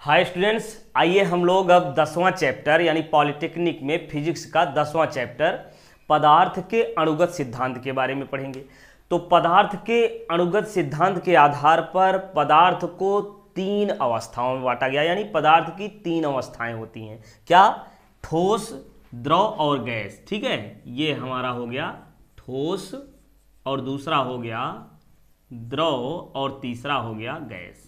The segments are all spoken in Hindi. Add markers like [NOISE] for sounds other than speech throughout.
हाय स्टूडेंट्स आइए हम लोग अब दसवां चैप्टर यानी पॉलिटेक्निक में फिजिक्स का दसवां चैप्टर पदार्थ के अणुगत सिद्धांत के बारे में पढ़ेंगे तो पदार्थ के अणुगत सिद्धांत के आधार पर पदार्थ को तीन अवस्थाओं में बांटा गया यानी पदार्थ की तीन अवस्थाएं होती हैं क्या ठोस द्रव और गैस ठीक है ये हमारा हो गया ठोस और दूसरा हो गया द्रव और तीसरा हो गया गैस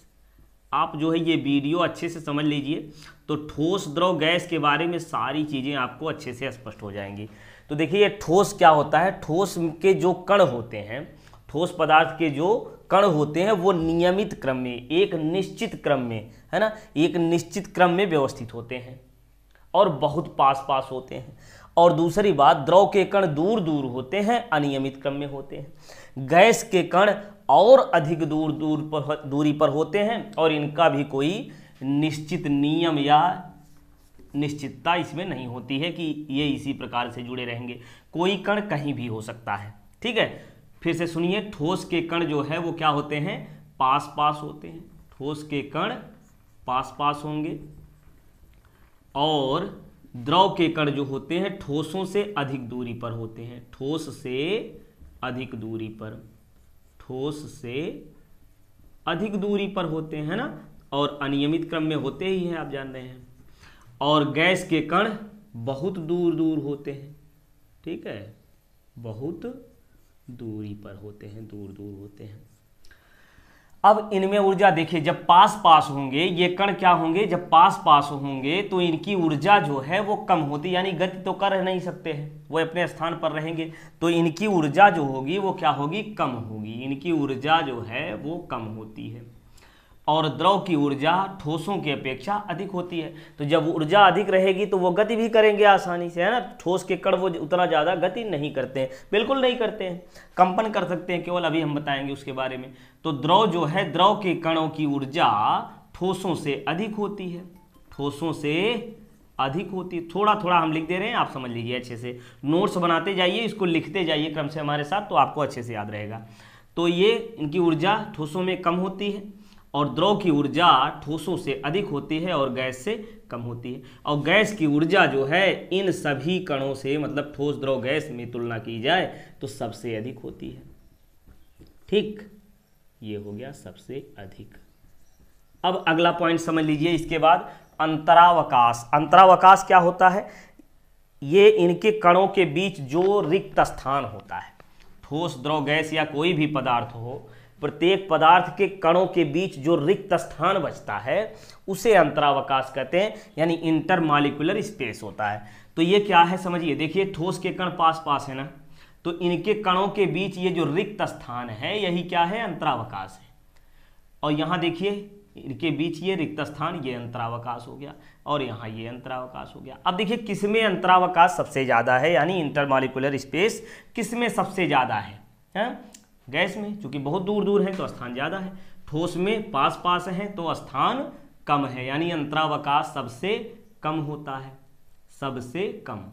आप जो है ये वीडियो अच्छे से समझ लीजिए तो ठोस द्रव गैस के बारे में सारी चीज़ें आपको अच्छे से स्पष्ट हो जाएंगी तो देखिए ये ठोस क्या होता है ठोस के जो कण होते हैं ठोस पदार्थ के जो कण होते हैं वो नियमित क्रम में एक निश्चित क्रम में है ना एक निश्चित क्रम में व्यवस्थित होते हैं और बहुत पास पास होते हैं और दूसरी बात द्रव के कण दूर दूर होते हैं अनियमित क्रम में होते हैं गैस के कण और अधिक दूर दूर पर दूरी पर होते हैं और इनका भी कोई निश्चित नियम या निश्चितता इसमें नहीं होती है कि ये इसी प्रकार से जुड़े रहेंगे कोई कण कहीं भी हो सकता है ठीक है फिर से सुनिए ठोस के कण जो है वो क्या होते हैं पास पास होते हैं ठोस के कण पास पास होंगे और द्रव के कण जो होते हैं ठोसों से अधिक दूरी पर होते हैं ठोस से अधिक दूरी पर ठोस से अधिक दूरी पर होते हैं ना और अनियमित क्रम में होते ही हैं आप जान रहे हैं और गैस के कण बहुत दूर दूर होते हैं ठीक है बहुत दूरी पर होते हैं दूर दूर होते हैं अब इनमें ऊर्जा देखिए जब पास पास होंगे ये कण क्या होंगे जब पास पास होंगे तो इनकी ऊर्जा जो है वो कम होती यानी गति तो कर नहीं सकते हैं वो अपने स्थान पर रहेंगे तो इनकी ऊर्जा जो होगी वो क्या होगी कम होगी इनकी ऊर्जा जो है वो कम होती है और द्रव की ऊर्जा ठोसों की अपेक्षा अधिक होती है तो जब ऊर्जा अधिक रहेगी तो वो गति भी करेंगे आसानी से है ना ठोस के कण वो उतना ज़्यादा गति नहीं करते हैं बिल्कुल नहीं करते हैं कंपन कर सकते हैं केवल अभी हम बताएंगे उसके बारे में तो द्रव जो है द्रव के कणों की ऊर्जा ठोसों से अधिक होती है ठोसों से अधिक होती है थोड़ा थोड़ा हम लिख दे रहे हैं आप समझ लीजिए अच्छे से नोट्स बनाते जाइए इसको लिखते जाइए क्रम से हमारे साथ तो आपको अच्छे से याद रहेगा तो ये इनकी ऊर्जा ठोसों में कम होती है और द्रव की ऊर्जा ठोसों से अधिक होती है और गैस से कम होती है और गैस की ऊर्जा जो है इन सभी कणों से मतलब ठोस द्रव गैस में तुलना की जाए तो सबसे अधिक होती है ठीक ये हो गया सबसे अधिक अब अगला पॉइंट समझ लीजिए इसके बाद अंतरावकाश अंतरावकाश क्या होता है ये इनके कणों के बीच जो रिक्त स्थान होता है ठोस द्रव गैस या कोई भी पदार्थ हो प्रत्येक पदार्थ के कणों के बीच जो रिक्त स्थान बचता है उसे अंतरावकाश कहते हैं यानी इंटरमालिकुलर स्पेस होता है तो ये क्या है समझिए देखिए ठोस के कण पास पास है ना तो इनके कणों के बीच ये जो रिक्त स्थान है यही क्या है अंतरावकाश है और यहाँ देखिए इनके बीच ये रिक्त स्थान ये अंतरावकाश हो गया और यहाँ ये अंतरावकाश हो गया अब देखिए किसमें अंतरावकाश सबसे ज़्यादा है यानी इंटरमालिकुलर स्पेस किसमें सबसे ज़्यादा है, है? हाँ? गैस में चूंकि बहुत दूर दूर है तो स्थान ज़्यादा है ठोस में पास पास है तो स्थान कम है यानी अंतरावकाश सबसे कम होता है सबसे कम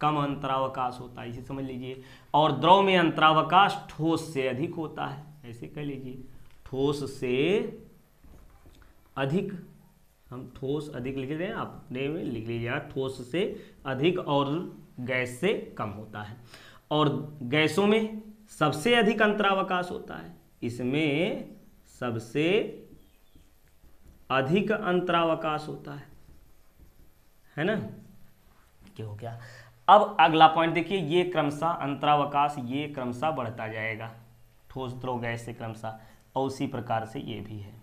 कम अंतरावकाश होता है इसे समझ लीजिए और द्रव में अंतरावकाश ठोस से अधिक होता है ऐसे कह लीजिए ठोस से अधिक हम ठोस अधिक लिख दें अपने में लिख लीजिए हाँ, ठोस से अधिक और गैस से कम होता है और गैसों में सबसे अधिक अंतरावकाश होता है इसमें सबसे अधिक अंतरावकाश होता है है ना क्या हो गया अब अगला पॉइंट देखिए ये क्रमशः अंतरावकाश ये क्रमशः बढ़ता जाएगा ठोस द्रो गैस से क्रमशः और उसी प्रकार से ये भी है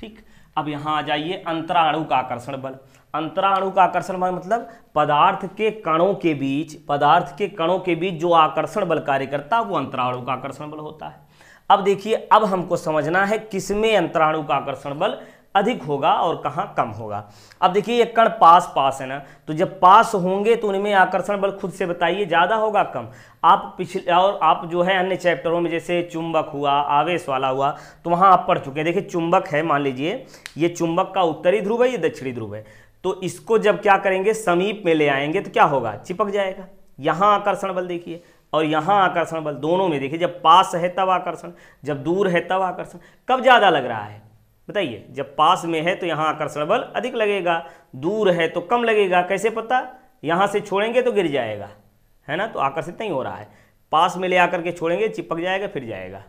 ठीक अब यहां आ जाइए अंतराणु का आकर्षण बल अंतराणु का आकर्षण बल मतलब पदार्थ के कणों के बीच पदार्थ के कणों के बीच जो आकर्षण बल कार्य करता है वो अंतराणु का आकर्षण बल होता है अब देखिए अब हमको समझना है किसमें अंतराणु का आकर्षण बल अधिक होगा और कहाँ कम होगा अब देखिए ये कण पास पास है ना तो जब पास होंगे तो उनमें आकर्षण बल खुद से बताइए ज़्यादा होगा कम आप पिछले और आप जो है अन्य चैप्टरों में जैसे चुंबक हुआ आवेश वाला हुआ तो वहाँ आप पढ़ चुके हैं देखिए चुंबक है मान लीजिए ये चुंबक का उत्तरी ध्रुव है ये दक्षिणी ध्रुव है तो इसको जब क्या करेंगे समीप में ले आएंगे तो क्या होगा चिपक जाएगा यहाँ आकर्षण बल देखिए और यहाँ आकर्षण बल दोनों में देखिए जब पास है तब आकर्षण जब दूर है तब आकर्षण कब ज़्यादा लग रहा है बताइए जब पास में है तो यहाँ आकर्षण बल अधिक लगेगा दूर है तो कम लगेगा कैसे पता यहां से छोड़ेंगे तो गिर जाएगा है ना तो आकर्षित नहीं हो रहा है पास में ले आकर के छोड़ेंगे चिपक जाएगा फिर जाएगा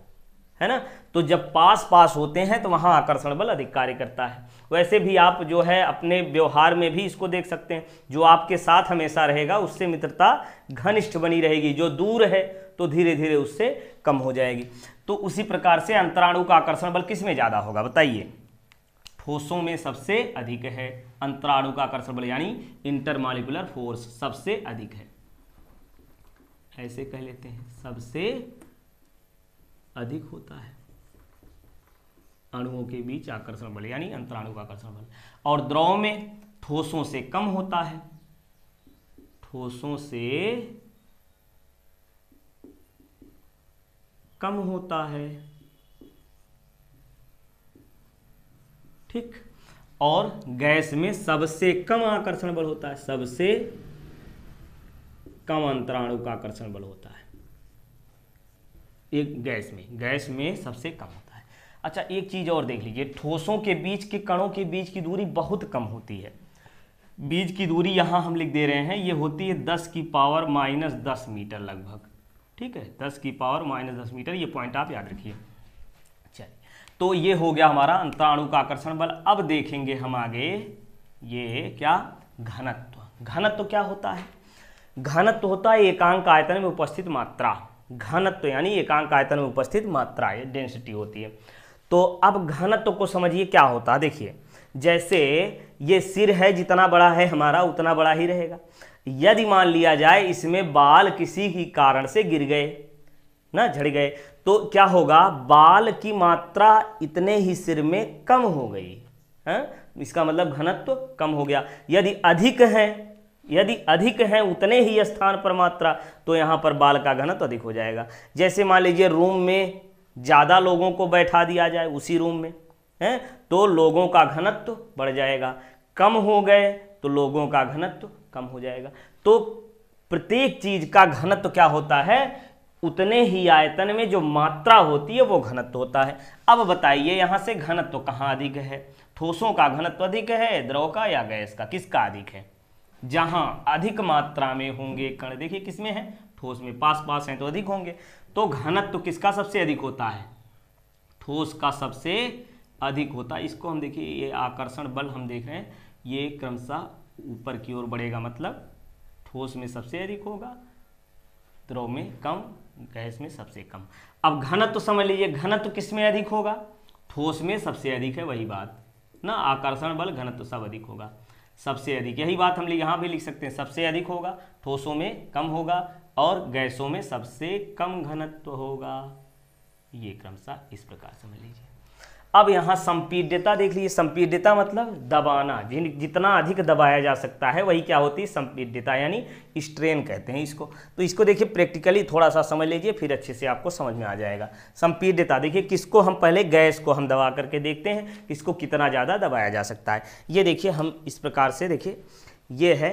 है ना तो जब पास पास होते हैं तो वहाँ आकर्षण बल अधिक कार्य करता है वैसे भी आप जो है अपने व्यवहार में भी इसको देख सकते हैं जो आपके साथ हमेशा रहेगा उससे मित्रता घनिष्ठ बनी रहेगी जो दूर है तो धीरे धीरे उससे कम हो जाएगी तो उसी प्रकार से अंतराणु का आकर्षण बल किस में ज़्यादा होगा बताइए ठोसों में सबसे अधिक है अंतराणु का आकर्षण बल यानी इंटरमालिकुलर फोर्स सबसे अधिक है ऐसे कह लेते हैं सबसे अधिक होता है अणुओं के बीच आकर्षण बल यानी अंतराणु का आकर्षण बल और द्रव में ठोसों से कम होता है ठोसों से कम होता है ठीक और गैस में सबसे कम आकर्षण बल होता है सबसे कम अंतराणु का आकर्षण बल होता है एक गैस में गैस में सबसे कम होता है अच्छा एक चीज़ और देख लीजिए ठोसों के बीच के कणों के बीच की दूरी बहुत कम होती है बीज की दूरी यहाँ हम लिख दे रहे हैं ये होती है दस की पावर माइनस दस मीटर लगभग ठीक है दस की पावर माइनस दस मीटर ये पॉइंट आप याद रखिए चलिए तो ये हो गया हमारा अंतराणु का आकर्षण बल अब देखेंगे हम आगे ये क्या घनत्व घनत्व क्या होता है घनत्व होता है एकांक आयतन में उपस्थित मात्रा घनत्व यानी एकांक आयतन में उपस्थित मात्रा है डेंसिटी होती है तो अब घनत्व को समझिए क्या होता है देखिए जैसे ये सिर है जितना बड़ा है हमारा उतना बड़ा ही रहेगा यदि मान लिया जाए इसमें बाल किसी ही कारण से गिर गए ना झड़ गए तो क्या होगा बाल की मात्रा इतने ही सिर में कम हो गई है हाँ? इसका मतलब घनत्व कम हो गया यदि अधिक है यदि अधिक है उतने ही स्थान पर मात्रा तो यहाँ पर बाल का घनत्व अधिक हो जाएगा जैसे मान लीजिए रूम में ज़्यादा लोगों को बैठा दिया जाए उसी रूम में है तो लोगों का घनत्व बढ़ जाएगा कम हो गए तो लोगों का घनत्व कम हो जाएगा तो प्रत्येक चीज़ का घनत्व क्या होता है उतने ही आयतन में जो मात्रा होती है वो घनत्व होता है अब बताइए यहाँ से घनत्व कहाँ अधिक है ठोसों का घनत्व अधिक है द्रव का या गैस का किसका अधिक है जहां अधिक मात्रा में होंगे कण देखिए किसमें है ठोस में पास पास हैं तो अधिक होंगे तो घनत्व तो किसका सबसे अधिक होता है ठोस का सबसे अधिक होता है इसको हम देखिए ये आकर्षण बल हम देख रहे हैं ये क्रमशः ऊपर की ओर बढ़ेगा मतलब ठोस में सबसे अधिक होगा द्रव में कम गैस में सबसे कम अब घनत्व तो समझ लीजिए घनत्व तो किस में अधिक होगा ठोस में सबसे अधिक है वही बात ना आकर्षण बल घनत्व तो सब अधिक होगा सबसे अधिक यही बात हम लोग यहाँ भी लिख सकते हैं सबसे अधिक होगा ठोसों में कम होगा और गैसों में सबसे कम घनत्व होगा ये क्रमशः इस प्रकार समझ लीजिए अब यहाँ संपीड्यता देख लीजिए संपीड्यता मतलब दबाना जिन जितना अधिक दबाया जा सकता है वही क्या होती है संपीड्यता यानी स्ट्रेन कहते हैं इसको तो इसको देखिए प्रैक्टिकली थोड़ा सा समझ लीजिए फिर अच्छे से आपको समझ में आ जाएगा संपीड्यता देखिए किसको हम पहले गैस को हम दबा करके देखते हैं किसको कितना ज़्यादा दबाया जा सकता है ये देखिए हम इस प्रकार से देखिए ये है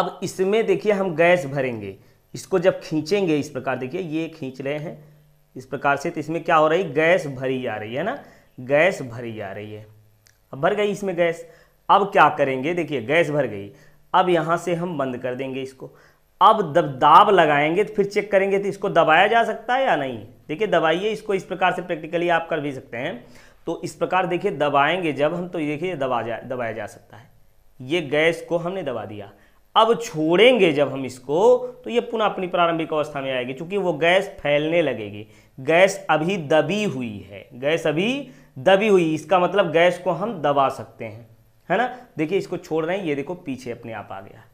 अब इसमें देखिए हम गैस भरेंगे इसको जब खींचेंगे इस प्रकार देखिए ये खींच रहे हैं इस प्रकार से तो इसमें क्या हो रही गैस भरी जा रही है ना गैस भरी जा रही है अब भर गई इसमें गैस अब क्या करेंगे देखिए गैस भर गई अब यहाँ से हम बंद कर देंगे इसको अब दब दाब लगाएंगे तो फिर चेक करेंगे तो इसको दबाया जा सकता है या नहीं देखिए दबाइए इसको इस प्रकार से प्रैक्टिकली आप कर भी सकते हैं तो इस प्रकार देखिए दबाएंगे जब हम तो देखिए दबा जा दबाया जा सकता है ये गैस को हमने दबा दिया अब छोड़ेंगे जब हम इसको तो ये पुनः अपनी प्रारंभिक अवस्था में आएगी क्योंकि वो गैस फैलने लगेगी गैस अभी दबी हुई है गैस अभी दबी हुई इसका मतलब गैस को हम दबा सकते हैं है ना देखिए इसको छोड़ रहे हैं ये देखो पीछे अपने आप आ गया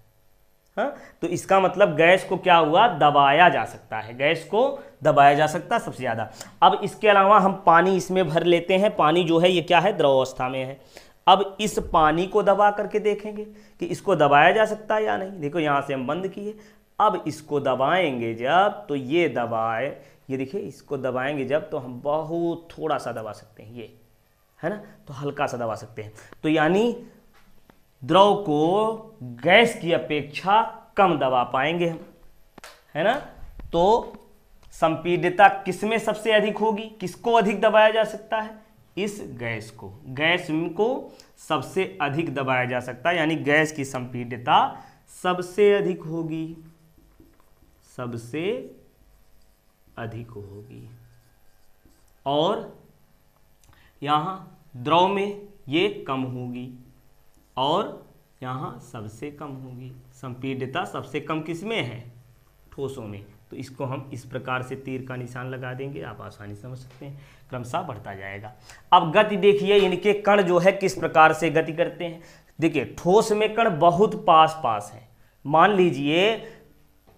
हाँ तो इसका मतलब गैस को क्या हुआ दबाया जा सकता है गैस को दबाया जा सकता है सबसे ज़्यादा अब इसके अलावा हम पानी इसमें भर लेते हैं पानी जो है ये क्या है द्रव अवस्था में है अब इस पानी को दबा करके देखेंगे कि इसको दबाया जा सकता है या नहीं देखो यहाँ से हम बंद किए अब इसको दबाएंगे जब तो ये दबाए ये देखिए इसको दबाएंगे जब तो हम बहुत थोड़ा सा दबा सकते हैं ये है ना तो हल्का सा दबा सकते हैं तो यानी द्रव को गैस की अपेक्षा कम दबा पाएंगे हम है ना तो संपीडता किसमें सबसे अधिक होगी किसको अधिक दबाया जा सकता है इस गैस को गैस को सबसे अधिक दबाया जा सकता है यानी गैस की संपीडता सबसे अधिक होगी सबसे अधिक होगी और यहाँ द्रव में ये कम होगी और यहाँ सबसे कम होगी संपीडता सबसे कम किस में है ठोसों में तो इसको हम इस प्रकार से तीर का निशान लगा देंगे आप आसानी समझ सकते हैं क्रमशः बढ़ता जाएगा अब गति देखिए इनके कण जो है किस प्रकार से गति करते हैं देखिए ठोस में कण बहुत पास पास है मान लीजिए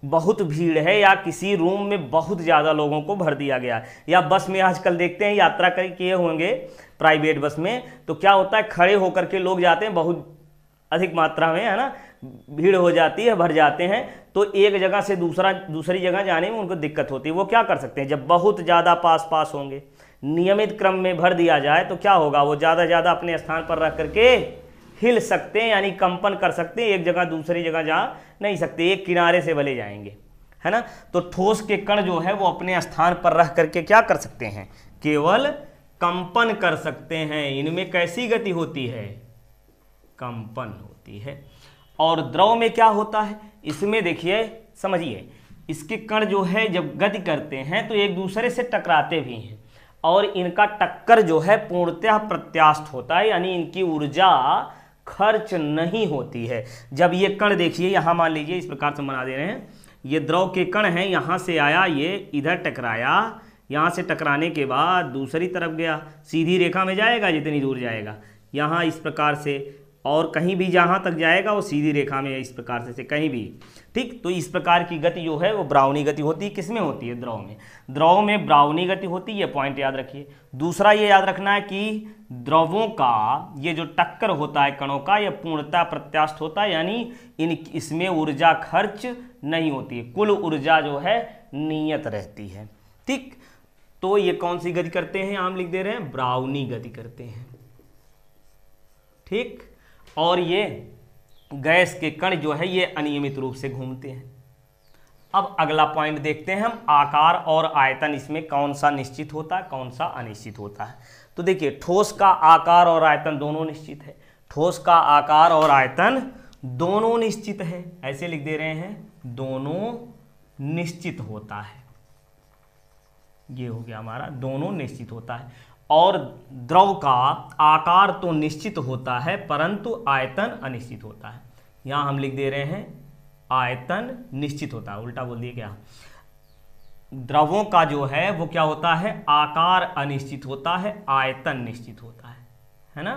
बहुत भीड़ है या किसी रूम में बहुत ज़्यादा लोगों को भर दिया गया है या बस में आजकल देखते हैं यात्रा कर किए होंगे प्राइवेट बस में तो क्या होता है खड़े होकर के लोग जाते हैं बहुत अधिक मात्रा में है ना भीड़ हो जाती है भर जाते हैं तो एक जगह से दूसरा दूसरी जगह जाने में उनको दिक्कत होती है वो क्या कर सकते हैं जब बहुत ज़्यादा पास पास होंगे नियमित क्रम में भर दिया जाए तो क्या होगा वो ज़्यादा ज़्यादा अपने स्थान पर रह करके हिल सकते हैं यानी कंपन कर सकते हैं एक जगह दूसरी जगह जा नहीं सकते एक किनारे से भले जाएंगे है ना तो ठोस के कण जो है वो अपने स्थान पर रह करके क्या कर सकते हैं केवल कंपन कर सकते हैं इनमें कैसी गति होती है कंपन होती है और द्रव में क्या होता है इसमें देखिए समझिए इसके कण जो है जब गति करते हैं तो एक दूसरे से टकराते भी हैं और इनका टक्कर जो है पूर्णतः प्रत्यास्थ होता है यानी इनकी ऊर्जा खर्च नहीं होती है जब ये कण देखिए यहाँ मान लीजिए इस प्रकार से बना दे रहे हैं ये द्रव के कण हैं यहाँ से आया ये इधर टकराया यहाँ से टकराने के बाद दूसरी तरफ गया सीधी रेखा में जाएगा जितनी दूर जाएगा यहाँ इस प्रकार से और कहीं भी जहाँ तक जाएगा वो सीधी रेखा में इस प्रकार से, से कहीं भी ठीक तो इस प्रकार की गति जो है वो ब्राउनी गति होती है किसमें होती है द्रव में द्रव में ब्राउनी गति होती है पॉइंट याद रखिए दूसरा ये याद रखना है कि द्रवों का ये जो टक्कर होता है कणों का यह पूर्णता प्रत्यास्थ होता है यानी इन इसमें ऊर्जा खर्च नहीं होती है कुल ऊर्जा जो है नियत रहती है ठीक तो ये कौन सी गति करते हैं आम लिख दे रहे हैं ब्राउनी गति करते हैं ठीक और ये गैस के कण जो है ये अनियमित रूप से घूमते हैं अब अगला पॉइंट देखते हैं हम आकार और आयतन इसमें कौन सा निश्चित होता है कौन सा अनिश्चित होता है तो देखिए ठोस का आकार और आयतन दोनों निश्चित है ठोस का आकार और आयतन दोनों निश्चित है ऐसे लिख दे रहे हैं दोनों निश्चित होता है ये हो गया हमारा दोनों निश्चित होता है और द्रव का आकार तो निश्चित होता है परंतु आयतन अनिश्चित होता है यहां हम लिख दे रहे हैं आयतन निश्चित होता है उल्टा बोल दिए क्या द्रवों का जो है वो क्या होता है आकार अनिश्चित होता है आयतन निश्चित होता है है ना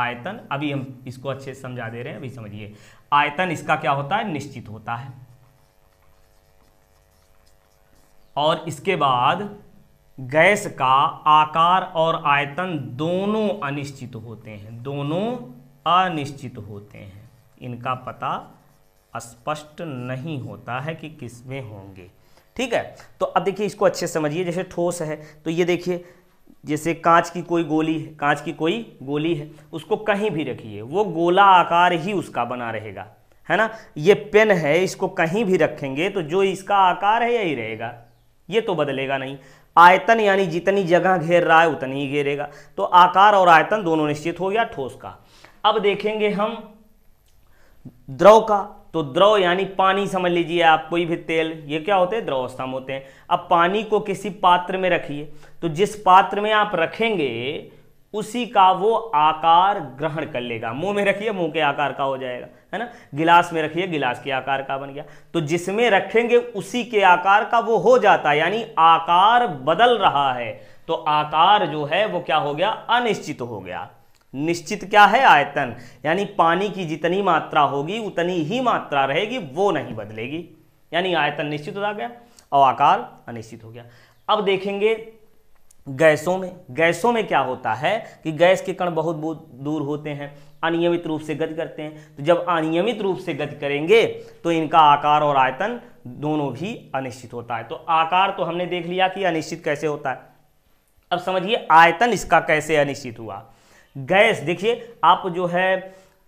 आयतन अभी हम इसको अच्छे से समझा दे रहे हैं अभी समझिए आयतन इसका क्या होता है निश्चित होता है और इसके बाद गैस का आकार और आयतन दोनों अनिश्चित होते हैं दोनों अनिश्चित होते हैं इनका पता स्पष्ट नहीं होता है कि किस में होंगे ठीक है तो अब देखिए इसको अच्छे समझिए जैसे ठोस है तो ये देखिए जैसे कांच की कोई गोली है कांच की कोई गोली है उसको कहीं भी रखिए वो गोला आकार ही उसका बना रहेगा है ना ये पेन है इसको कहीं भी रखेंगे तो जो इसका आकार है यही रहेगा ये तो बदलेगा नहीं आयतन यानी जितनी जगह घेर रहा है उतनी ही घेरेगा तो आकार और आयतन दोनों निश्चित हो गया ठोस का अब देखेंगे हम द्रव का तो द्रव यानी पानी समझ लीजिए आप कोई भी तेल ये क्या होते हैं द्रव स्तंभ होते हैं अब पानी को किसी पात्र में रखिए तो जिस पात्र में आप रखेंगे उसी का वो आकार ग्रहण कर लेगा मुंह में रखिए मुंह के आकार का हो जाएगा है ना गिलास में रखिए गिलास के आकार का बन गया तो जिसमें रखेंगे उसी के आकार का वो हो जाता है यानी आकार बदल रहा है तो आकार जो है वो क्या हो गया अनिश्चित हो गया निश्चित क्या है आयतन यानी पानी की जितनी मात्रा होगी उतनी ही मात्रा रहेगी वो नहीं बदलेगी यानी आयतन निश्चित हो गया और आकार अनिश्चित हो गया अब देखेंगे गैसों में गैसों में क्या होता है कि गैस के कण बहुत बहुत दूर होते हैं अनियमित रूप से गति करते हैं तो जब अनियमित रूप से गति करेंगे तो इनका आकार और आयतन दोनों भी अनिश्चित होता है तो आकार तो हमने देख लिया कि अनिश्चित कैसे होता है अब समझिए आयतन इसका कैसे अनिश्चित हुआ गैस देखिए आप जो है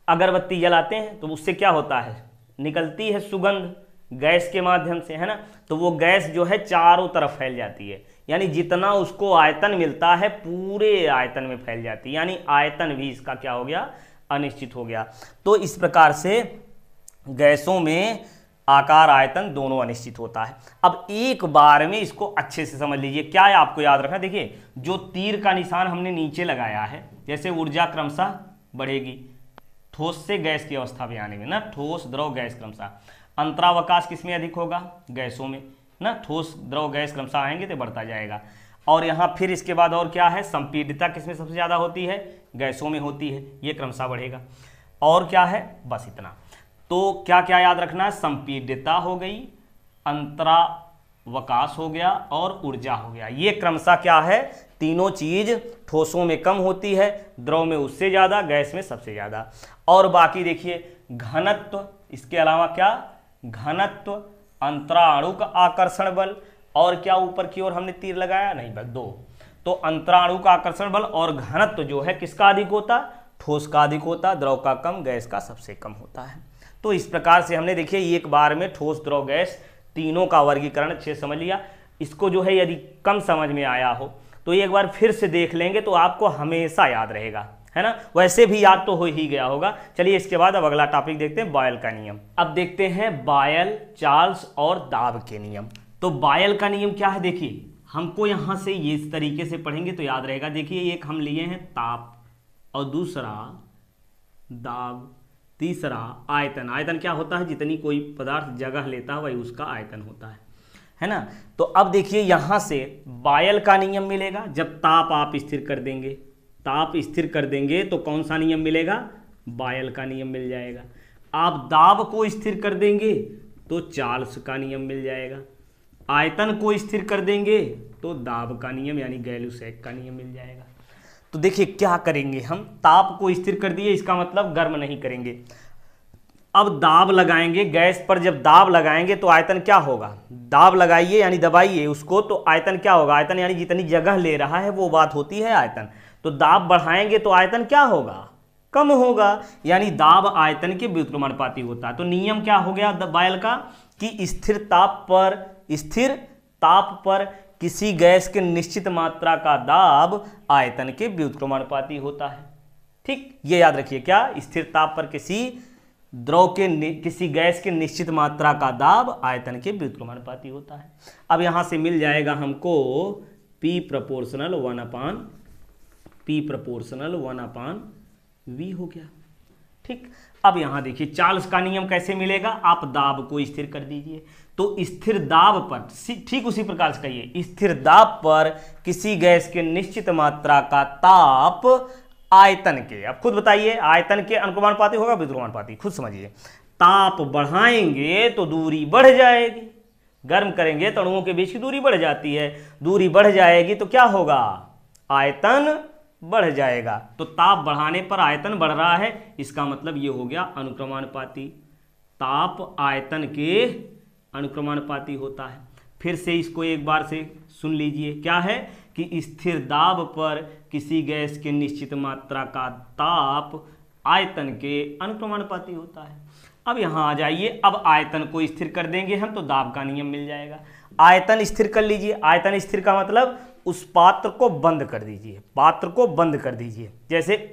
अगरबत्ती जलाते हैं तो उससे क्या होता है निकलती है सुगंध गैस के माध्यम से है ना तो वो गैस जो है चारों तरफ फैल जाती है यानी जितना उसको आयतन मिलता है पूरे आयतन में फैल जाती है यानी आयतन भी इसका क्या हो गया अनिश्चित हो गया तो इस प्रकार से गैसों में आकार आयतन दोनों अनिश्चित होता है अब एक बार में इसको अच्छे से समझ लीजिए क्या है आपको याद रखना देखिए जो तीर का निशान हमने नीचे लगाया है जैसे ऊर्जा क्रमशः बढ़ेगी ठोस से गैस की अवस्था में आने में ना ठोस द्रव गैस क्रमशः अंतरावकाश किसमें अधिक होगा गैसों में ना ठोस द्रव गैस क्रमशः आएंगे तो बढ़ता जाएगा और यहाँ फिर इसके बाद और क्या है संपीडिता किसमें सबसे ज़्यादा होती है गैसों में होती है ये क्रमशः बढ़ेगा और क्या है बस इतना तो क्या क्या याद रखना है संपीडिता हो गई अंतरावकाश हो गया और ऊर्जा हो गया ये क्रमशः क्या है तीनों चीज़ ठोसों में कम होती है द्रव में उससे ज़्यादा गैस में सबसे ज़्यादा और बाकी देखिए घनत्व इसके अलावा क्या घनत्व अंतराणु का आकर्षण बल और क्या ऊपर की ओर हमने तीर लगाया नहीं भाई दो तो अंतराणु का आकर्षण बल और घनत्व जो है किसका अधिक होता ठोस का अधिक होता द्रव का कम गैस का सबसे कम होता है तो इस प्रकार से हमने देखिए एक बार में ठोस द्रव गैस तीनों का वर्गीकरण अच्छे समझ लिया इसको जो है यदि कम समझ में आया हो तो एक बार फिर से देख लेंगे तो आपको हमेशा याद रहेगा है ना वैसे भी याद तो हो ही गया होगा चलिए इसके बाद अब अगला टॉपिक देखते हैं बायल का नियम अब देखते हैं बायल चार्ल्स और दाब के नियम तो बायल का नियम क्या है देखिए हमको यहाँ से ये इस तरीके से पढ़ेंगे तो याद रहेगा देखिए एक हम लिए हैं ताप और दूसरा दाब तीसरा आयतन आयतन क्या होता है जितनी कोई पदार्थ जगह लेता है वही उसका आयतन होता है है ना तो अब देखिए यहाँ से बायल का नियम मिलेगा जब ताप आप स्थिर कर देंगे ताप स्थिर कर देंगे तो कौन सा नियम मिलेगा बायल का नियम मिल जाएगा आप दाब को स्थिर कर देंगे तो चार्ल्स का नियम मिल जाएगा आयतन को स्थिर कर देंगे तो दाब का नियम यानी गैलूसैक का नियम मिल जाएगा तो देखिए क्या करेंगे हम ताप को स्थिर कर दिए इसका मतलब गर्म नहीं करेंगे अब दाब लगाएंगे गैस पर जब दाब लगाएंगे तो आयतन क्या होगा दाब लगाइए यानी दबाइए उसको तो आयतन क्या होगा आयतन यानी जितनी जगह ले रहा है वो बात होती है आयतन तो दाब बढ़ाएंगे तो आयतन क्या होगा कम होगा यानी दाब आयतन के व्युत्क्रमणपाती होता है तो नियम क्या हो गया बायल का कि स्थिर ताप पर स्थिर ताप पर किसी गैस के निश्चित मात्रा का दाब आयतन के व्युत्क्रमानुपाती होता है ठीक ये याद रखिए क्या स्थिर ताप पर किसी द्रव के किसी गैस के निश्चित मात्रा का दाब आयतन के व्युत्क्रमानुपाती होता है अब यहाँ से मिल जाएगा हमको P proportional one upon P proportional one upon V हो गया ठीक अब यहां देखिए चार्ल्स का नियम कैसे मिलेगा आप दाब को स्थिर कर दीजिए तो स्थिर दाब पर ठीक उसी प्रकार से कहिए स्थिर दाब पर किसी गैस के निश्चित मात्रा का ताप आयतन के अब खुद बताइए आयतन के पाती होगा पाती खुद समझिए ताप बढ़ाएंगे तो दूरी बढ़ जाएगी गर्म करेंगे तो अणुओं के बीच की दूरी बढ़ जाती है दूरी बढ़ जाएगी तो क्या होगा आयतन बढ़ जाएगा तो ताप बढ़ाने पर आयतन बढ़ रहा है इसका मतलब ये हो गया अनुक्रमानुपाती ताप आयतन के अनुक्रमानुपाती होता है फिर से इसको एक बार से सुन लीजिए क्या है कि स्थिर दाब पर किसी गैस के निश्चित मात्रा का ताप आयतन के अनुक्रमानुपाती होता है अब यहाँ आ जाइए अब आयतन को स्थिर कर देंगे हम तो दाब का नियम मिल जाएगा आयतन स्थिर कर लीजिए आयतन स्थिर का मतलब उस पात्र को बंद कर दीजिए पात्र को बंद कर दीजिए जैसे [CLEARS THROAT]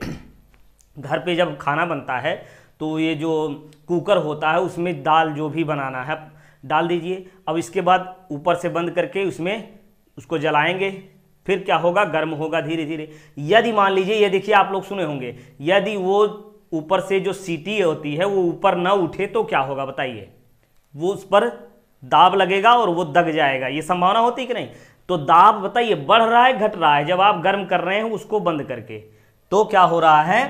घर पे जब खाना बनता है तो ये जो कुकर होता है उसमें दाल जो भी बनाना है डाल दीजिए अब इसके बाद ऊपर से बंद करके उसमें उसको जलाएंगे फिर क्या होगा गर्म होगा धीरे धीरे यदि मान लीजिए ये देखिए आप लोग सुने होंगे यदि वो ऊपर से जो सीटी होती है वो ऊपर ना उठे तो क्या होगा बताइए वो उस पर दाब लगेगा और वो दग जाएगा ये संभावना होती कि नहीं तो दाब बताइए बढ़ रहा है घट रहा है जब आप गर्म कर रहे हैं उसको बंद करके तो क्या हो रहा है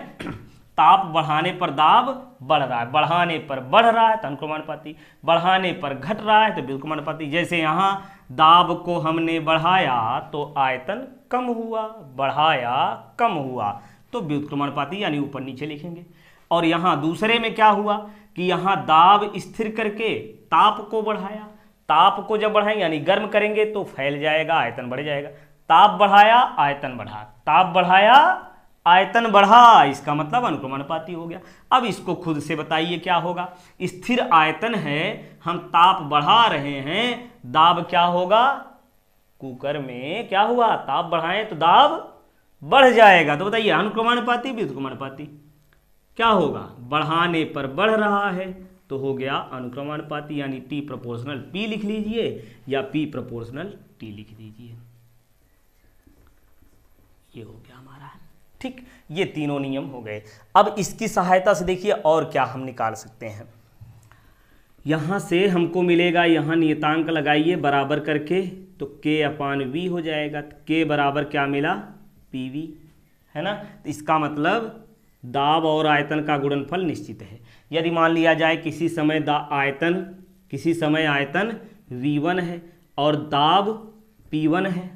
ताप बढ़ाने पर दाब बढ़ रहा है बढ़ाने पर बढ़ रहा है तो अनुक्रमानुपाती बढ़ाने पर घट रहा है तो व्युत्क्रमानुपाती जैसे यहाँ दाब को हमने बढ़ाया तो आयतन कम हुआ बढ़ाया कम हुआ तो व्युत्क्रमानुपाती यानी ऊपर नीचे लिखेंगे और यहाँ दूसरे में क्या हुआ कि यहाँ दाब स्थिर करके ताप को बढ़ाया ताप को जब बढ़ाएं यानी गर्म करेंगे तो फैल जाएगा आयतन बढ़ जाएगा ताप बढ़ाया आयतन बढ़ा ताप बढ़ाया आयतन बढ़ा इसका मतलब अनुक्रमणपाती हो गया अब इसको खुद से बताइए क्या होगा स्थिर आयतन है हम ताप बढ़ा रहे हैं दाब क्या होगा कुकर में क्या हुआ ताप बढ़ाएं तो दाब बढ़ जाएगा तो बताइए अनुक्रमण पाती क्या होगा बढ़ाने पर बढ़ रहा है तो हो गया अनुक्रमानुपाती यानी टी प्रोपोर्शनल पी लिख लीजिए या पी प्रोपोर्शनल टी लिख दीजिए ये हो गया हमारा ठीक ये तीनों नियम हो गए अब इसकी सहायता से देखिए और क्या हम निकाल सकते हैं यहां से हमको मिलेगा यहां नियतांक लगाइए बराबर करके तो के अपान वी हो जाएगा तो के बराबर क्या मिला पी वी है ना तो इसका मतलब दाब और आयतन का गुणनफल निश्चित है यदि मान लिया जाए किसी समय दा आयतन किसी समय आयतन V1 है और दाब P1 है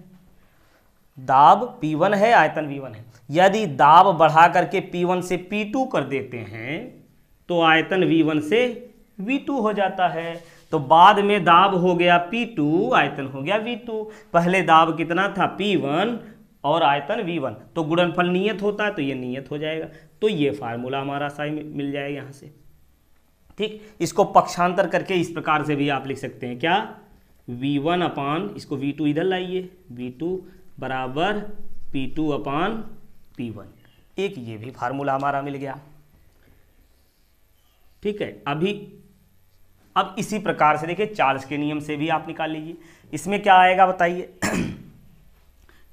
दाब P1 है आयतन V1 है यदि दाब बढ़ा करके P1 से P2 कर देते हैं तो आयतन V1 से V2 हो जाता है तो बाद में दाब हो गया P2 आयतन हो गया V2 पहले दाब कितना था P1 और आयतन V1 तो गुणनफल नियत होता है तो ये नियत हो जाएगा तो ये फार्मूला हमारा सही मिल जाएगा यहाँ से ठीक इसको पक्षांतर करके इस प्रकार से भी आप लिख सकते हैं क्या वी वन अपान इसको वी टू इधर लाइए वी टू बराबर P two upon P one एक ये भी फार्मूला हमारा मिल गया ठीक है अभी अब इसी प्रकार से देखिए चार्ज के नियम से भी आप निकाल लीजिए इसमें क्या आएगा बताइए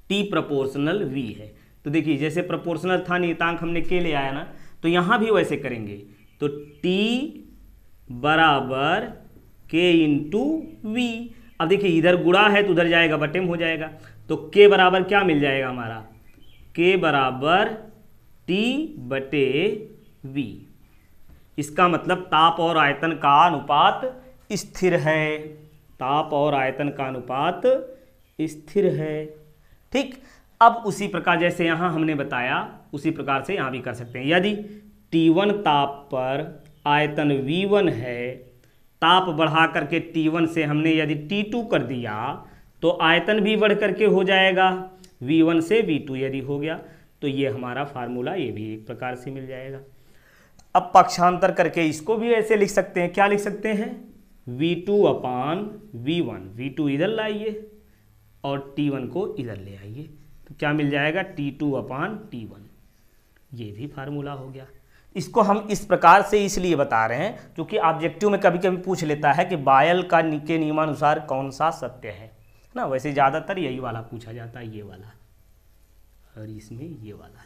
टी प्रोपोर्शनल वी है तो देखिए जैसे प्रोपोर्शनल था नियतांक हमने के ले आया ना तो यहां भी वैसे करेंगे तो टी बराबर के इंटू वी अब देखिए इधर गुड़ा है तो उधर जाएगा बटेम हो जाएगा तो के बराबर क्या मिल जाएगा हमारा के बराबर टी बटे वी इसका मतलब ताप और आयतन का अनुपात स्थिर है ताप और आयतन का अनुपात स्थिर है ठीक अब उसी प्रकार जैसे यहाँ हमने बताया उसी प्रकार से यहाँ भी कर सकते हैं यदि T1 ताप पर आयतन V1 है ताप बढ़ा करके T1 से हमने यदि T2 कर दिया तो आयतन भी बढ़ करके हो जाएगा V1 से V2 यदि हो गया तो ये हमारा फार्मूला ये भी एक प्रकार से मिल जाएगा अब पक्षांतर करके इसको भी ऐसे लिख सकते हैं क्या लिख सकते हैं V2 अपान वी वन इधर लाइए और T1 को इधर ले आइए तो क्या मिल जाएगा T2 अपान T1 ये भी फार्मूला हो गया इसको हम इस प्रकार से इसलिए बता रहे हैं क्योंकि ऑब्जेक्टिव में कभी कभी पूछ लेता है कि बायल का के नियमानुसार कौन सा सत्य है ना वैसे ज़्यादातर यही वाला पूछा जाता है ये वाला और इसमें ये वाला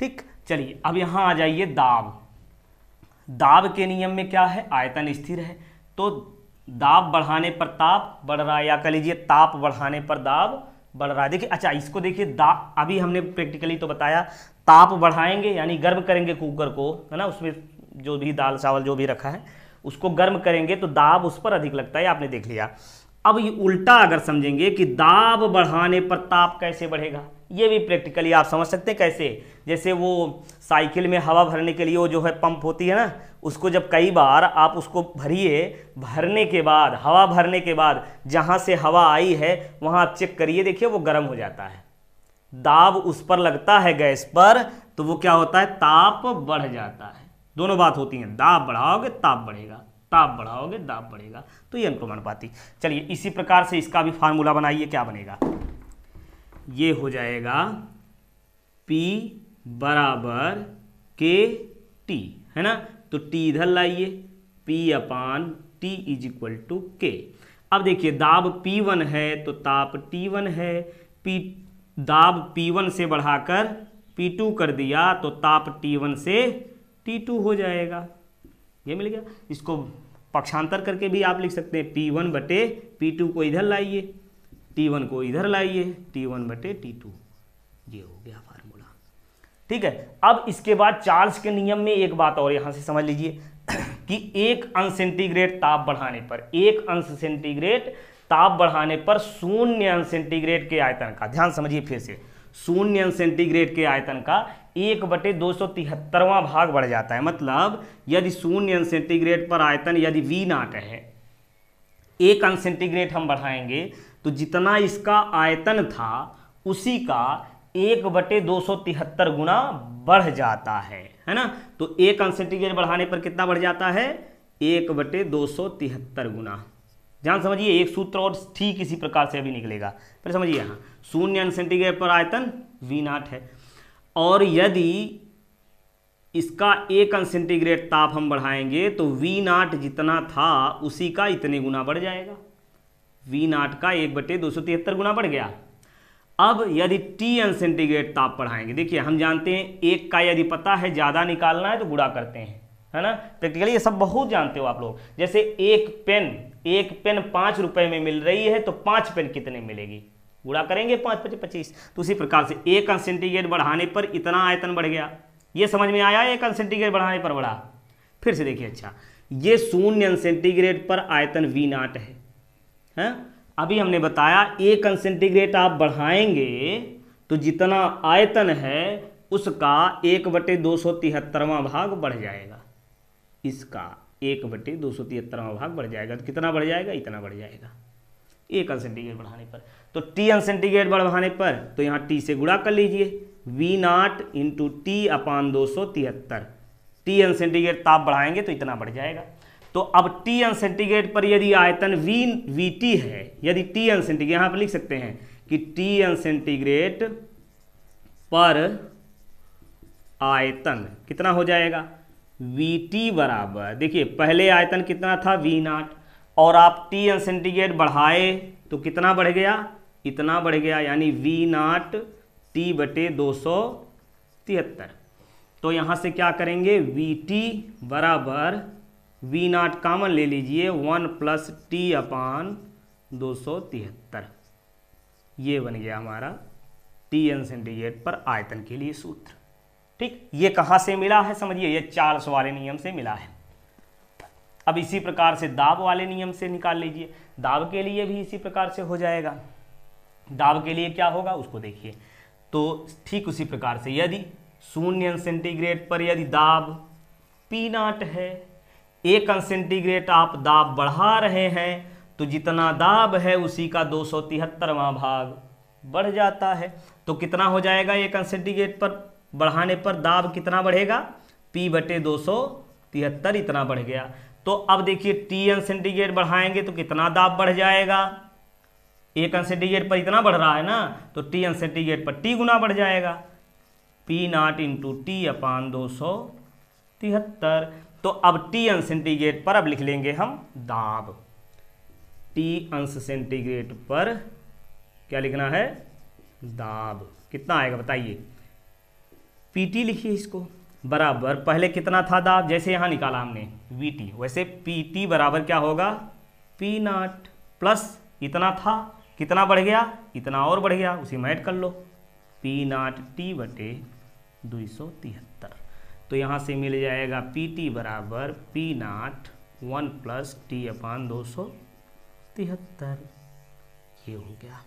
ठीक चलिए अब यहाँ आ जाइए दाब दाब के नियम में क्या है आयतन स्थिर है तो दाब बढ़ाने पर ताप बढ़ रहा है या कह लीजिए ताप बढ़ाने पर दाब बढ़ रहा है देखिए अच्छा इसको देखिए दा अभी हमने प्रैक्टिकली तो बताया ताप बढ़ाएंगे यानी गर्म करेंगे कुकर को है ना उसमें जो भी दाल चावल जो भी रखा है उसको गर्म करेंगे तो दाब उस पर अधिक लगता है आपने देख लिया अब ये उल्टा अगर समझेंगे कि दाब बढ़ाने पर ताप कैसे बढ़ेगा ये भी प्रैक्टिकली आप समझ सकते हैं कैसे जैसे वो साइकिल में हवा भरने के लिए वो जो है पंप होती है ना उसको जब कई बार आप उसको भरिए भरने के बाद हवा भरने के बाद जहाँ से हवा आई है वहाँ आप चेक करिए देखिए वो गर्म हो जाता है दाब उस पर लगता है गैस पर तो वो क्या होता है ताप बढ़ जाता है दोनों बात होती हैं दाब बढ़ाओगे ताप बढ़ेगा ताप बढ़ाओगे दाब बढ़ेगा तो ये पाती चलिए इसी प्रकार से इसका भी फार्मूला बनाइए क्या बनेगा ये हो जाएगा पी बराबर के टी है ना तो टी इधर लाइए P upon T is equal to K अब देखिए दाब P1 है तो ताप T1 है पी दाब P1 से बढ़ाकर P2 कर दिया तो ताप T1 से T2 हो जाएगा ये मिल गया इसको पक्षांतर करके भी आप लिख सकते हैं P1 वन बटे पी को इधर लाइए T1 को इधर लाइए T1 वन बटे टी ये हो गया फार्मूला ठीक है अब इसके बाद चार्ल्स के नियम में एक बात और यहाँ से समझ लीजिए कि एक अंश सेंटीग्रेड ताप बढ़ाने पर एक अंश सेंटीग्रेड ताप बढ़ाने पर शून्य अंश सेंटीग्रेड के आयतन का ध्यान समझिए फिर से शून्य अंश सेंटीग्रेड के आयतन का एक बटे दो सौ तिहत्तरवां भाग बढ़ जाता है मतलब यदि शून्य अंश सेंटीग्रेड पर आयतन यदि वी नाट है एक अंश सेंटीग्रेड हम बढ़ाएंगे तो जितना इसका आयतन था उसी का एक बटे दो सौ तिहत्तर गुना बढ़ जाता है है ना तो एक अंश सेंटीग्रेड बढ़ाने पर कितना बढ़ जाता है एक बटे दो सौ तिहत्तर गुना ध्यान समझिए एक सूत्र और ठीक इसी प्रकार से अभी निकलेगा फिर समझिए हाँ शून्य अंश सेंटीग्रेड पर आयतन वी नाट है और यदि इसका एक अंश सेंटीग्रेड ताप हम बढ़ाएंगे तो वी नाट जितना था उसी का इतने गुना बढ़ जाएगा वी नाट का एक बटे दो सौ तिहत्तर गुना बढ़ गया अब यदि टी अंश सेंटीग्रेड ताप बढ़ाएंगे देखिए हम जानते हैं एक का यदि पता है ज़्यादा निकालना है तो गुड़ा करते हैं है ना प्रैक्टिकली तो ये सब बहुत जानते हो आप लोग जैसे एक पेन एक पेन पाँच रुपए में मिल रही है तो पाँच पेन कितने मिलेगी गुड़ा करेंगे पांच पच्चीस पच्चीस तो उसी प्रकार से एक कंसेंट्रीगेट बढ़ाने पर इतना आयतन बढ़ गया ये समझ में आया एक कंसेंट्रीगेट बढ़ाने पर बढ़ा फिर से देखिए अच्छा ये शून्य अंसेंटीग्रेड पर आयतन वी नाट है हैं हाँ? अभी हमने बताया एक अंसेंटीग्रेड आप बढ़ाएंगे तो जितना आयतन है उसका एक बटे दो सौ तिहत्तरवा भाग बढ़ जाएगा इसका एक बटे दो सौ तिहत्तरवा भाग बढ़ जाएगा तो कितना बढ़ जाएगा इतना बढ़ जाएगा एक अंश सेंटीग्रेड बढ़ाने पर तो टी अंश सेंटीग्रेड बढ़ाने पर तो यहाँ टी से गुणा कर लीजिए V naught into T upon दो सौ तिहत्तर टी अंश सेंटीग्रेड ताप बढ़ाएंगे तो इतना बढ़ जाएगा तो अब टी अंश सेंटीग्रेड पर यदि आयतन वी वी टी है यदि टी अंश सेंटीग्रेड यहाँ पर लिख सकते हैं कि टी अंश सेंटीग्रेड पर आयतन कितना हो जाएगा वी टी बराबर देखिए पहले आयतन कितना था वी नाट और आप टी सेंटीग्रेड बढ़ाए तो कितना बढ़ गया इतना बढ़ गया यानी वी नाट टी बटे दो सौ तिहत्तर तो यहाँ से क्या करेंगे वी टी बराबर वी नाट कामन ले लीजिए वन प्लस टी अपान दो सौ तिहत्तर ये बन गया हमारा टी एन सेंटीग्रेड पर आयतन के लिए सूत्र ठीक ये कहाँ से मिला है समझिए ये चार्ल्स वाले नियम से मिला है अब इसी प्रकार से दाब वाले नियम से निकाल लीजिए दाब के लिए भी इसी प्रकार से हो जाएगा दाब के लिए क्या होगा उसको देखिए तो ठीक उसी प्रकार से यदि शून्य सेंटीग्रेड पर यदि दाब पी नाट है एक सेंटीग्रेड आप दाब बढ़ा रहे हैं तो जितना दाब है उसी का दो सौ तिहत्तरवा भाग बढ़ जाता है तो कितना हो जाएगा एक सेंटीग्रेड पर बढ़ाने पर दाब कितना बढ़ेगा पी बटे दो इतना बढ़ गया तो अब देखिए टी एन सेंटीग्रेड बढ़ाएंगे तो कितना दाब बढ़ जाएगा एक एन सेंटीग्रेड पर इतना बढ़ रहा है ना तो टी एन सेंटीग्रेड पर टी गुना बढ़ जाएगा P naught into T upon दो सौ तिहत्तर तो अब टी एन सेंटीग्रेड पर अब लिख लेंगे हम दाब टी अंश सेंटीग्रेड पर क्या लिखना है दाब कितना आएगा बताइए पी टी लिखिए इसको बराबर पहले कितना था दाब जैसे यहाँ निकाला हमने वी वैसे पी टी बराबर क्या होगा पी नाट प्लस इतना था कितना बढ़ गया इतना और बढ़ गया उसी में ऐड कर लो पी नाट टी बटे दो तिहत्तर तो यहाँ से मिल जाएगा पी टी बराबर P naught one plus T upon दो सौ तिहत्तर ये हो गया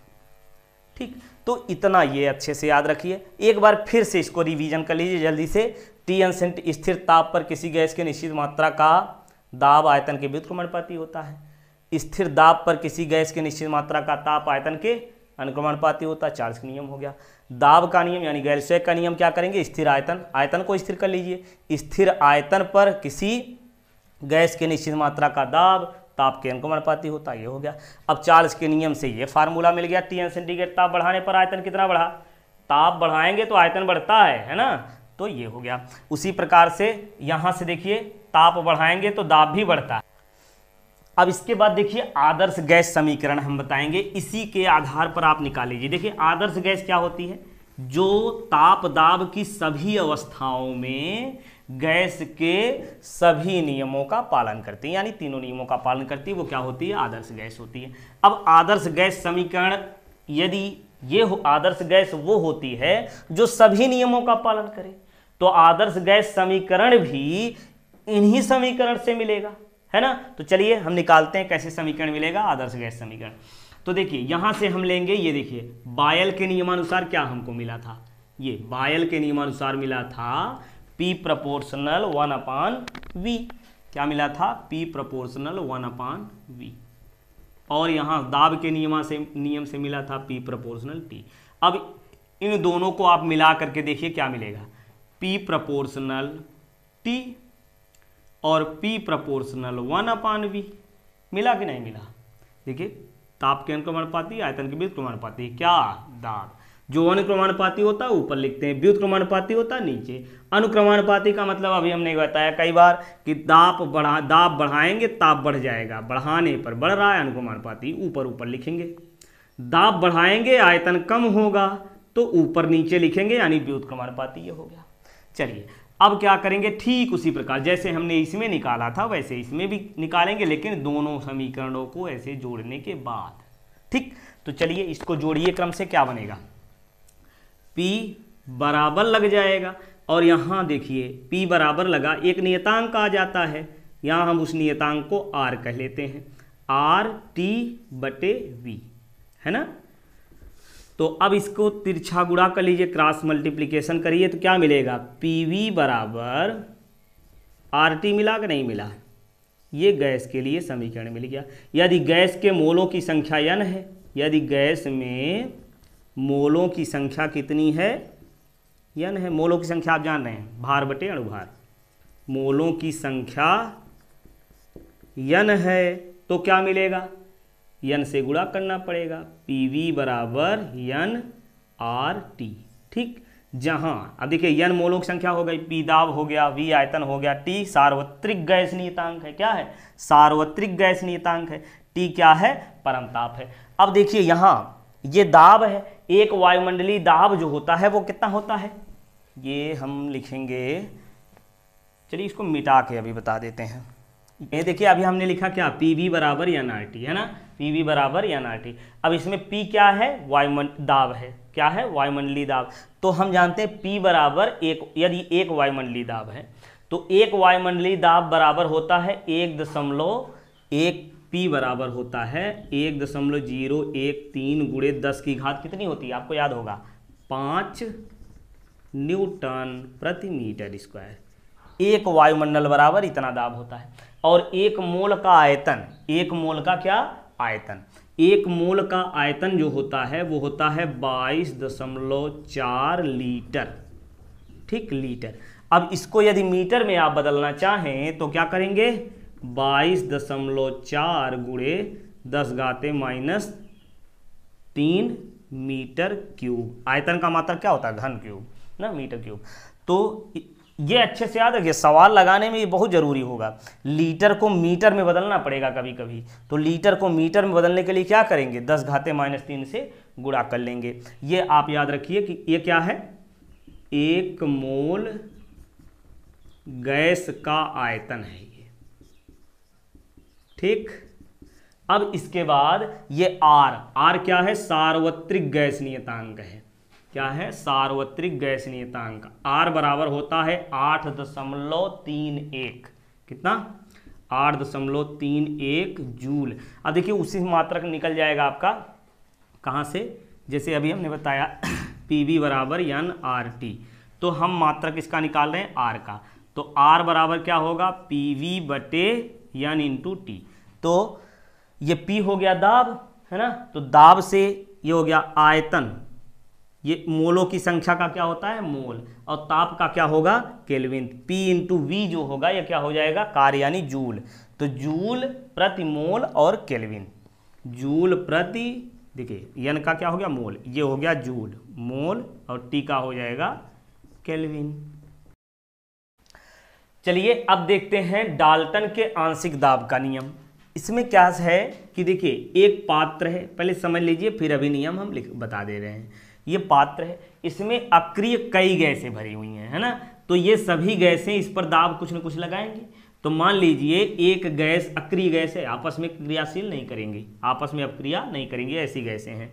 ठीक तो इतना ये अच्छे से याद रखिए एक बार फिर से इसको रिवीजन कर लीजिए जल्दी से टी अनसेंट स्थिर ताप पर किसी गैस के निश्चित मात्रा का दाब आयतन के व्युत क्रमणपाती होता है स्थिर दाब पर किसी गैस के निश्चित मात्रा का ताप आयतन के पाती होता है चार्ज का नियम हो गया दाब का नियम यानी गैलस्वेग का नियम क्या करेंगे स्थिर आयतन आयतन को स्थिर कर लीजिए स्थिर आयतन पर किसी गैस के निश्चित मात्रा का दाब ताप तो के अनुगमन अनुपाती होता तो ये हो गया अब चार्ल्स के नियम से ये फार्मूला मिल गया टी एन सेंटीग्रेड ताप बढ़ाने पर आयतन कितना बढ़ा ताप बढ़ाएंगे तो आयतन बढ़ता है है ना तो ये हो गया उसी प्रकार से यहां से देखिए ताप बढ़ाएंगे तो दाब भी बढ़ता है अब इसके बाद देखिए आदर्श गैस समीकरण हम बताएंगे इसी के आधार पर आप निकाल लीजिए देखिए आदर्श गैस क्या होती है जो ताप दाब की सभी अवस्थाओं में गैस के सभी नियमों का पालन करती है यानी तीनों नियमों का पालन करती है वो क्या होती है आदर्श गैस होती है अब आदर्श गैस समीकरण यदि ये आदर्श गैस वो होती है जो सभी नियमों का पालन करे तो आदर्श गैस समीकरण भी इन्हीं समीकरण से मिलेगा है ना तो चलिए हम निकालते हैं कैसे समीकरण मिलेगा आदर्श गैस समीकरण तो देखिए यहां से हम लेंगे ये देखिए बायल के नियमानुसार क्या हमको मिला था ये बायल के नियमानुसार मिला था P proportional one upon V क्या मिला था P proportional one upon V और यहाँ दाब के नियमा से नियम से मिला था P प्रपोर्सनल T अब इन दोनों को आप मिला करके देखिए क्या मिलेगा P प्रपोर्शनल T और P proportional one upon V मिला कि नहीं मिला देखिए ताप के अनुक्रमण पाती आयतन के बीच क्रमण पाती क्या दाब जो अनुक्रमानुपाती होता है ऊपर लिखते हैं व्युत क्रमानुपाती होता है नीचे अनुक्रमानुपाती का मतलब अभी हमने बताया कई बार कि दाप बढ़ा दाप बढ़ाएंगे ताप बढ़ जाएगा बढ़ाने पर बढ़ रहा है अनुक्रमानुपाती ऊपर ऊपर लिखेंगे दाप बढ़ाएंगे आयतन कम होगा तो ऊपर नीचे लिखेंगे यानी व्युत क्रमानुपाती ये हो गया चलिए अब क्या करेंगे ठीक उसी प्रकार जैसे हमने इसमें निकाला था वैसे इसमें भी निकालेंगे लेकिन दोनों समीकरणों को ऐसे जोड़ने के बाद ठीक तो चलिए इसको जोड़िए क्रम से क्या बनेगा पी बराबर लग जाएगा और यहाँ देखिए पी बराबर लगा एक नियतांक आ जाता है यहाँ हम उस नियतांक को आर कह लेते हैं आर टी बटे वी है ना तो अब इसको तिरछा गुड़ा कर लीजिए क्रॉस मल्टीप्लीकेशन करिए तो क्या मिलेगा पी वी बराबर आर टी मिला कि नहीं मिला ये गैस के लिए समीकरण मिल गया यदि गैस के मोलों की संख्या यन है यदि गैस में मोलों की संख्या कितनी है या नहीं मोलों की संख्या आप जान रहे हैं भार बटे अणुभार मोलों की संख्या यन है तो क्या मिलेगा यन से गुणा करना पड़ेगा पी वी बराबर यन आर टी ठीक जहां अब देखिए यन मोलों की संख्या हो गई पी दाब हो गया वी आयतन हो गया टी सार्वत्रिक गैस नियतांक है क्या है सार्वत्रिक गैस नियतांक है टी क्या है परमताप है अब देखिए यहाँ ये दाब है एक वायुमंडलीय दाब जो होता है वो कितना होता है ये हम लिखेंगे चलिए इसको मिटा के अभी बता देते हैं ये देखिए अभी हमने लिखा क्या पी वी बराबर एन आर टी है ना पी वी बराबर एन आर टी अब इसमें पी क्या है वायुमंड दाब है क्या है वायुमंडलीय दाब तो हम जानते हैं पी बराबर एक यदि एक वायुमंडलीय दाब है तो एक वायुमंडलीय दाब बराबर होता है एक दशमलव एक पी बराबर होता है एक दशमलव जीरो एक तीन गुड़े दस की घात कितनी होती है आपको याद होगा पाँच न्यूटन प्रति मीटर स्क्वायर एक वायुमंडल बराबर इतना दाब होता है और एक मोल का आयतन एक मोल का क्या आयतन एक मोल का आयतन जो होता है वो होता है बाईस दशमलव चार लीटर ठीक लीटर अब इसको यदि मीटर में आप बदलना चाहें तो क्या करेंगे बाईस दशमलव चार गुड़े दस गाते माइनस तीन मीटर क्यूब आयतन का मात्रा क्या होता है घन क्यूब ना मीटर क्यूब तो ये अच्छे से याद रखिए सवाल लगाने में ये बहुत ज़रूरी होगा लीटर को मीटर में बदलना पड़ेगा कभी कभी तो लीटर को मीटर में बदलने के लिए क्या करेंगे दस घाते माइनस तीन से गुड़ा कर लेंगे ये आप याद रखिए कि ये क्या है एक मोल गैस का आयतन है ठीक अब इसके बाद ये आर आर क्या है सार्वत्रिक गैस नियतांक है क्या है सार्वत्रिक गैस नियतांक आर बराबर होता है आठ दशमलव तीन एक कितना आठ दशमलव तीन एक जूल अब देखिए उसी मात्रक निकल जाएगा आपका कहाँ से जैसे अभी हमने बताया [CLEARS THROAT] पी वी बराबर एन आर टी तो हम मात्रक इसका निकाल रहे हैं आर का तो आर बराबर क्या होगा पी वी बटे यानी इंटू टी तो ये पी हो गया दाब है ना तो दाब से ये हो गया आयतन ये मोलों की संख्या का क्या होता है मोल और ताप का क्या होगा केल्विन पी इंटू वी जो होगा ये क्या हो जाएगा कार यानी जूल तो जूल प्रति मोल और केल्विन जूल प्रति देखिए यन का क्या हो गया मोल ये हो गया जूल मोल और टी का हो जाएगा केल्विन चलिए अब देखते हैं डाल्टन के आंशिक दाब का नियम इसमें क्या है कि देखिए एक पात्र है पहले समझ लीजिए फिर अभी नियम हम लिख बता दे रहे हैं ये पात्र है इसमें अक्रिय कई गैसें भरी हुई हैं है ना तो ये सभी गैसें इस पर दाब कुछ न कुछ लगाएंगे तो मान लीजिए एक गैस अक्रिय गैस है आपस में क्रियाशील नहीं करेंगी आपस में अक्रिया नहीं करेंगी ऐसी गैसें हैं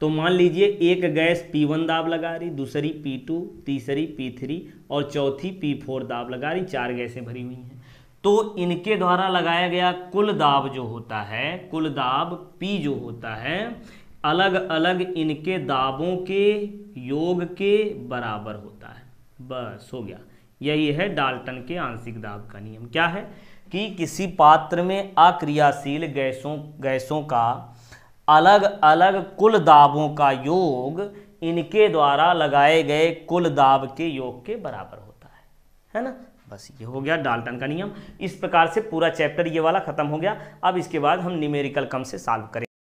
तो मान लीजिए एक गैस P1 दाब लगा रही दूसरी P2 तीसरी P3 और चौथी P4 दाब लगा रही चार गैसें भरी हुई हैं तो इनके द्वारा लगाया गया कुल दाब जो होता है कुल दाब P जो होता है अलग अलग इनके दाबों के योग के बराबर होता है बस हो गया यही है डाल्टन के आंशिक दाब का नियम क्या है कि किसी पात्र में अक्रियाशील गैसों गैसों का अलग अलग कुल दाबों का योग इनके द्वारा लगाए गए कुल दाब के योग के बराबर होता है है ना बस ये हो गया डाल्टन का नियम इस प्रकार से पूरा चैप्टर ये वाला खत्म हो गया अब इसके बाद हम न्यूमेरिकल कम से सॉल्व करें